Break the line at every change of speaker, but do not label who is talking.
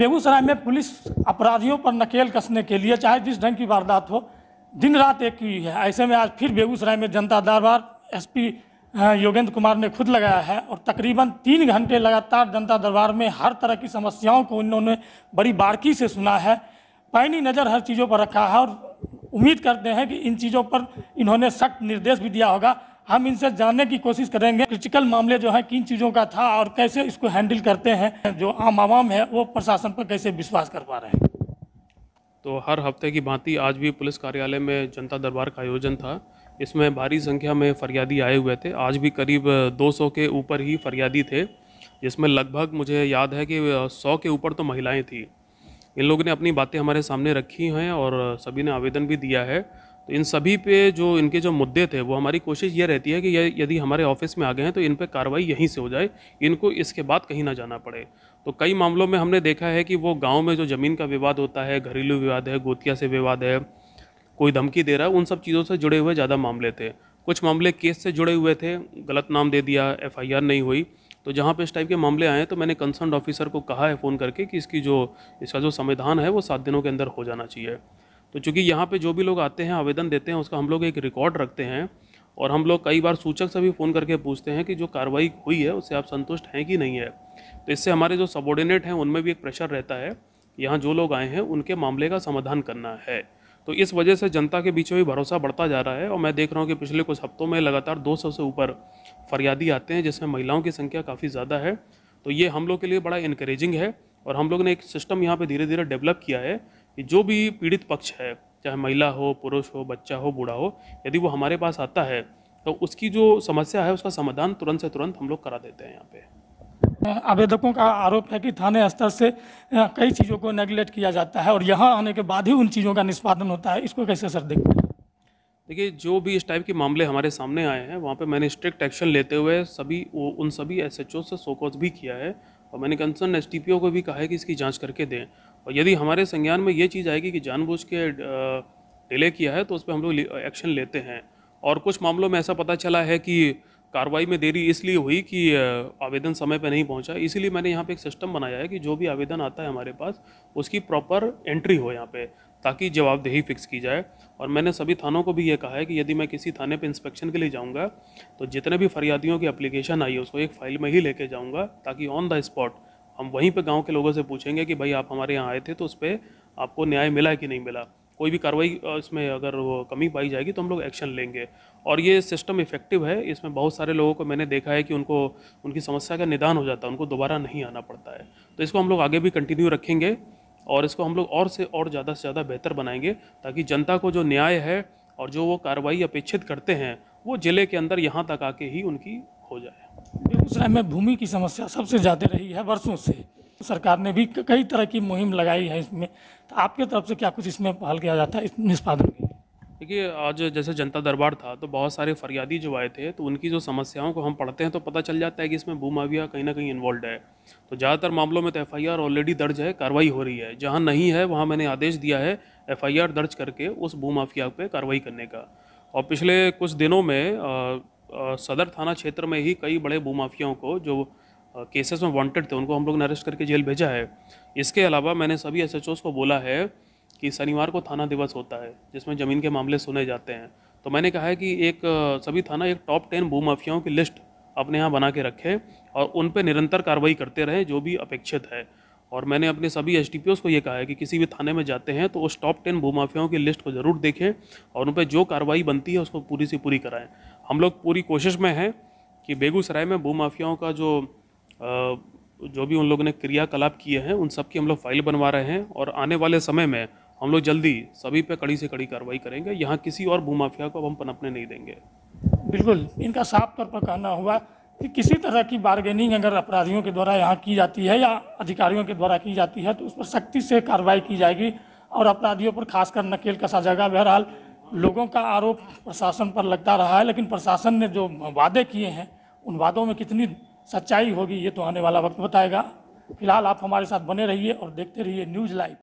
बेगूसराय में पुलिस अपराधियों पर नकेल कसने के लिए चाहे जिस ढंग की वारदात हो दिन रात एक हुई है ऐसे में आज फिर बेगूसराय में जनता दरबार एसपी योगेंद्र कुमार ने खुद लगाया है और तकरीबन तीन घंटे लगातार जनता दरबार में हर तरह की समस्याओं को इन्होंने बड़ी बारीकी से सुना है पैनी नज़र हर चीज़ों पर रखा है और उम्मीद करते हैं कि इन चीज़ों पर इन्होंने सख्त निर्देश भी दिया होगा हम इनसे जानने की कोशिश करेंगे क्रिटिकल मामले जो है किन चीज़ों का था और कैसे इसको हैंडल करते हैं जो आम आवाम है वो प्रशासन पर कैसे विश्वास कर पा रहे हैं
तो हर हफ्ते की भांति आज भी पुलिस कार्यालय में जनता दरबार का आयोजन था इसमें भारी संख्या में फरियादी आए हुए थे आज भी करीब 200 के ऊपर ही फरियादी थे जिसमें लगभग मुझे याद है कि 100 के ऊपर तो महिलाएं थीं इन लोगों ने अपनी बातें हमारे सामने रखी हैं और सभी ने आवेदन भी दिया है तो इन सभी पे जो इनके जो मुद्दे थे वो हमारी कोशिश ये रहती है कि यदि हमारे ऑफिस में आ गए हैं तो इन पर कार्रवाई यहीं से हो जाए इनको इसके बाद कहीं ना जाना पड़े तो कई मामलों में हमने देखा है कि वो गाँव में जो ज़मीन का विवाद होता है घरेलू विवाद है गोतिया से विवाद है कोई धमकी दे रहा है उन सब चीज़ों से जुड़े हुए ज़्यादा मामले थे कुछ मामले केस से जुड़े हुए थे गलत नाम दे दिया एफआईआर नहीं हुई तो जहाँ पे इस टाइप के मामले आए तो मैंने कंसर्न ऑफिसर को कहा है फ़ोन करके कि इसकी जो इसका जो संविधान है वो सात दिनों के अंदर हो जाना चाहिए तो चूँकि यहाँ पे जो भी लोग आते हैं आवेदन देते हैं उसका हम लोग एक रिकॉर्ड रखते हैं और हम लोग कई बार सूचक से भी फ़ोन करके पूछते हैं कि जो कार्रवाई हुई है उससे आप संतुष्ट हैं कि नहीं है तो इससे हमारे जो सबॉर्डिनेट हैं उनमें भी एक प्रेशर रहता है यहाँ जो लोग आए हैं उनके मामले का समाधान करना है तो इस वजह से जनता के बीच भी भरोसा बढ़ता जा रहा है और मैं देख रहा हूँ कि पिछले कुछ हफ्तों में लगातार 200 से ऊपर फरियादी आते हैं जिसमें महिलाओं की संख्या काफ़ी ज़्यादा है तो ये हम लोग के लिए बड़ा इनक्रेजिंग है और हम लोग ने एक सिस्टम यहाँ पर धीरे धीरे डेवलप किया है कि जो भी पीड़ित पक्ष है चाहे महिला हो पुरुष हो बच्चा हो बूढ़ा हो यदि वो हमारे पास आता है तो उसकी जो समस्या है उसका समाधान तुरंत से तुरंत हम लोग करा देते हैं यहाँ पे
आवेदकों का आरोप है कि थाने स्तर से कई चीज़ों को नेगलेक्ट किया जाता है और यहाँ आने के बाद ही उन चीज़ों का निष्पादन होता है इसको कैसे सर देखते हैं
देखिए जो भी इस टाइप के मामले हमारे सामने आए हैं वहाँ पे मैंने स्ट्रिक्ट एक्शन लेते हुए सभी वो उन सभी एस से सोकॉज भी किया है और मैंने कंसर्न एस को भी कहा है कि इसकी जाँच करके दें और यदि हमारे संज्ञान में ये चीज़ आएगी कि जानबूझ के डिले किया है तो उस पर हम लोग एक्शन लेते हैं और कुछ मामलों में ऐसा पता चला है कि कार्रवाई में देरी इसलिए हुई कि आवेदन समय पर नहीं पहुंचा इसीलिए मैंने यहाँ पे एक सिस्टम बनाया है कि जो भी आवेदन आता है हमारे पास उसकी प्रॉपर एंट्री हो यहाँ पे ताकि जवाबदेही फिक्स की जाए और मैंने सभी थानों को भी ये कहा है कि यदि मैं किसी थाने पे इंस्पेक्शन के लिए जाऊँगा तो जितने भी फरियादियों की अप्लीकेशन आई है उसको एक फाइल में ही लेके जाऊँगा ताकि ऑन द स्पॉट हम वहीं पे गांव के लोगों से पूछेंगे कि भाई आप हमारे यहाँ आए थे तो उस पर आपको न्याय मिला कि नहीं मिला कोई भी कार्रवाई इसमें अगर कमी पाई जाएगी तो हम लोग एक्शन लेंगे और ये सिस्टम इफ़ेक्टिव है इसमें बहुत सारे लोगों को मैंने देखा है कि उनको उनकी समस्या का निदान हो जाता है उनको दोबारा नहीं आना पड़ता है तो इसको हम लोग आगे भी कंटिन्यू रखेंगे और इसको हम लोग और से और ज़्यादा से ज़्यादा बेहतर बनाएंगे ताकि जनता को जो न्याय है और जो वो कार्रवाई अपेक्षित करते हैं वो ज़िले के अंदर यहाँ तक आके ही उनकी हो जाए
बेगूसराय में भूमि की समस्या सबसे ज़्यादा रही है वर्षों से सरकार ने भी कई तरह की मुहिम लगाई है इसमें तो आपके तरफ से क्या कुछ इसमें पहल किया जाता है इस निष्पादन में
देखिए आज जैसे जनता दरबार था तो बहुत सारे फरियादी जो आए थे तो उनकी जो समस्याओं को हम पढ़ते हैं तो पता चल जाता है कि इसमें भूमाफिया कहीं ना कहीं इन्वॉल्व है तो ज़्यादातर मामलों में तो एफ ऑलरेडी दर्ज है कार्रवाई हो रही है जहाँ नहीं है वहाँ मैंने आदेश दिया है एफ दर्ज करके उस भूमाफिया पर कार्रवाई करने का और पिछले कुछ दिनों में सदर थाना क्षेत्र में ही कई बड़े भूमाफियाओं को जो केसेस में वांटेड थे उनको हम लोग ने अरेस्ट करके जेल भेजा है इसके अलावा मैंने सभी एस को बोला है कि शनिवार को थाना दिवस होता है जिसमें ज़मीन के मामले सुने जाते हैं तो मैंने कहा है कि एक सभी थाना एक टॉप टेन भूमाफियाओं की लिस्ट अपने यहाँ बना के रखें और उन पर निरंतर कार्रवाई करते रहें जो भी अपेक्षित है और मैंने अपने सभी एस को ये कहा है कि किसी भी थाने में जाते हैं तो उस टॉप टेन भूमाफियाओं की लिस्ट को ज़रूर देखें और उन पर जो कार्रवाई बनती है उसको पूरी से पूरी कराएं हम लोग पूरी कोशिश में हैं कि बेगूसराय में भूमाफियाओं का जो जो भी उन लोगों ने क्रियाकलाप किए हैं उन सबकी हम लोग फाइल बनवा रहे हैं और आने वाले समय में हम लोग जल्दी सभी पे कड़ी से कड़ी कार्रवाई करेंगे यहाँ किसी और भूमाफिया को अब हम पनपने नहीं देंगे
बिल्कुल इनका साफ तौर पर कहना हुआ कि किसी तरह की बार्गेनिंग अगर अपराधियों के द्वारा यहाँ की जाती है या अधिकारियों के द्वारा की जाती है तो उस पर सख्ती से कार्रवाई की जाएगी और अपराधियों पर खासकर नकेल कसा जाएगा बहरहाल लोगों का आरोप प्रशासन पर लगता रहा है लेकिन प्रशासन ने जो वादे किए हैं उन वादों में कितनी सच्चाई होगी ये तो आने वाला वक्त बताएगा फिलहाल आप हमारे साथ बने रहिए और देखते रहिए न्यूज़ लाइव